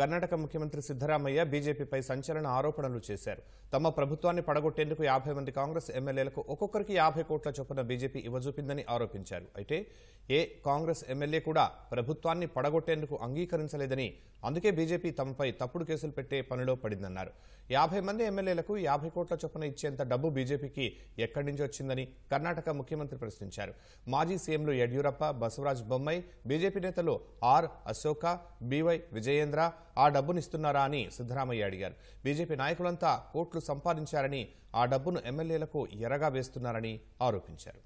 కర్ణాటక ముఖ్యమంత్రి సిద్దరామయ్య బీజేపీపై సంచలన ఆరోపణలు చేశారు తమ ప్రభుత్వాన్ని పడగొట్టేందుకు యాభై మంది కాంగ్రెస్ ఎమ్మెల్యేలకు ఒక్కొక్కరికి యాభై కోట్ల చొప్పున బీజేపీ ఇవ్వజూపిందని ఆరోపించారు అయితే ఏ కాంగ్రెస్ ఎమ్మెల్యే కూడా ప్రభుత్వాన్ని పడగొట్టేందుకు అంగీకరించలేదని అందుకే బీజేపీ తమపై తప్పుడు కేసులు పెట్టే పనిలో పడిందన్నారు యాభై మంది ఎమ్మెల్యేలకు యాభై కోట్ల చొప్పున ఇచ్చేంత డబ్బు బీజేపీకి ఎక్కడి నుంచి వచ్చిందని కర్ణాటక ముఖ్యమంత్రి ప్రశ్నించారు మాజీ సీఎంలు యడ్యూరప్ప బసవరాజ్ బొమ్మై బీజేపీ నేతలు ఆర్ అశోక బీవై విజయేంద్ర ఆ డబ్బునిస్తున్నారా అని సిద్దరామయ్య అడిగారు బీజేపీ నాయకులంతా కోట్లు సంపాదించారని ఆ డబ్బును ఎమ్మెల్యేలకు ఎరగా వేస్తున్నారని ఆరోపించారు